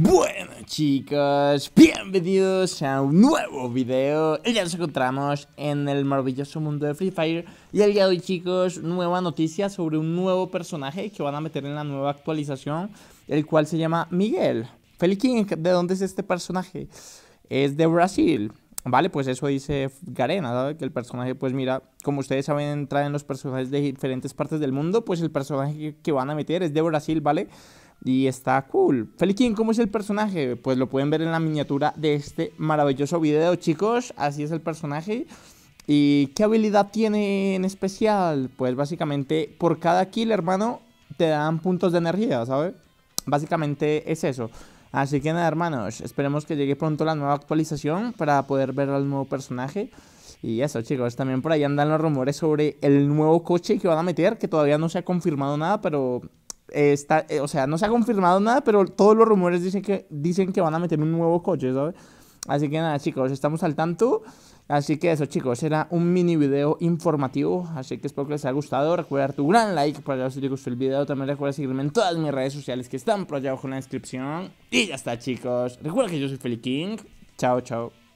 Bueno chicos, bienvenidos a un nuevo video Ya nos encontramos en el maravilloso mundo de Free Fire Y el día de hoy chicos, nueva noticia sobre un nuevo personaje que van a meter en la nueva actualización El cual se llama Miguel Feliquín, ¿de dónde es este personaje? Es de Brasil Vale, pues eso dice Garena, ¿sabes? Que el personaje, pues mira, como ustedes saben, en los personajes de diferentes partes del mundo Pues el personaje que van a meter es de Brasil, ¿vale? vale y está cool. Feliquín, ¿cómo es el personaje? Pues lo pueden ver en la miniatura de este maravilloso video, chicos. Así es el personaje. ¿Y qué habilidad tiene en especial? Pues básicamente por cada kill, hermano, te dan puntos de energía, ¿sabes? Básicamente es eso. Así que nada, hermanos, esperemos que llegue pronto la nueva actualización para poder ver al nuevo personaje. Y eso, chicos, también por ahí andan los rumores sobre el nuevo coche que van a meter, que todavía no se ha confirmado nada, pero eh, eh, o sea, no se ha confirmado nada, pero todos los rumores dicen que, dicen que van a meter un nuevo coche, ¿sabes? Así que nada, chicos, estamos al tanto. Así que eso, chicos, era un mini video informativo. Así que espero que les haya gustado. Recuerda tu gran like por allá si te gustó el video. También recuerda seguirme en todas mis redes sociales que están por allá abajo en la descripción. Y ya está, chicos. Recuerda que yo soy Felipe King. Chao, chao.